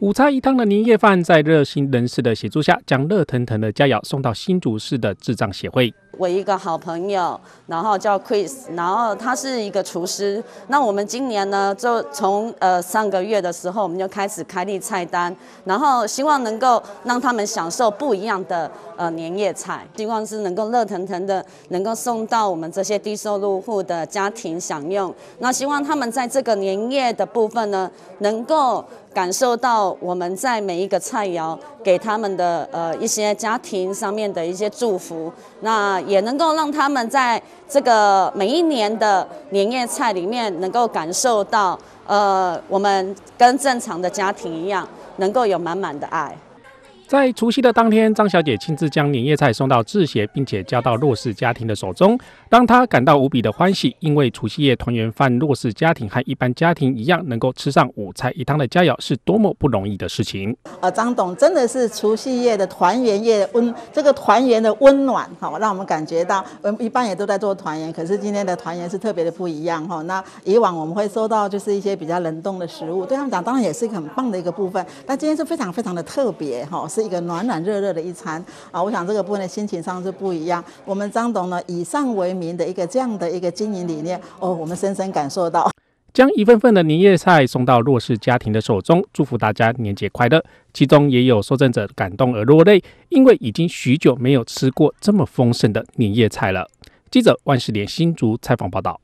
五菜一汤的年夜饭，在热心人士的协助下，将热腾腾的佳肴送到新竹市的智障协会。我一个好朋友，然后叫 Chris，然后他是一个厨师。那我们今年呢，就从呃上个月的时候，我们就开始开立菜单，然后希望能够让他们享受不一样的呃年夜菜，希望是能够热腾腾的，能够送到我们这些低收入户的家庭享用。那希望他们在这个年夜的部分呢，能够感受到我们在每一个菜肴给他们的呃一些家庭上面的一些祝福。那也能够让他们在这个每一年的年夜菜里面，能够感受到，呃，我们跟正常的家庭一样，能够有满满的爱。在除夕的当天，张小姐亲自将年夜菜送到志协，并且交到弱势家庭的手中，让她感到无比的欢喜，因为除夕夜团圆饭，弱势家庭和一般家庭一样，能够吃上五菜一汤的佳肴，是多么不容易的事情。啊，张董真的是除夕夜的团圆夜，温这个团圆的温暖，哈，让我们感觉到，我们一般也都在做团圆，可是今天的团圆是特别的不一样，哈。那以往我们会收到就是一些比较冷冻的食物，对他们讲当然也是一个很棒的一个部分，但今天是非常非常的特别，哈。是一个暖暖热热的一餐啊！我想这个部分的心情上是不一样。我们张董呢，以上为民的一个这样的一个经营理念哦，我们深深感受到。将一份份的年夜菜送到弱势家庭的手中，祝福大家年节快乐。其中也有受赠者感动而落泪，因为已经许久没有吃过这么丰盛的年夜菜了。记者万世连新竹采访报道。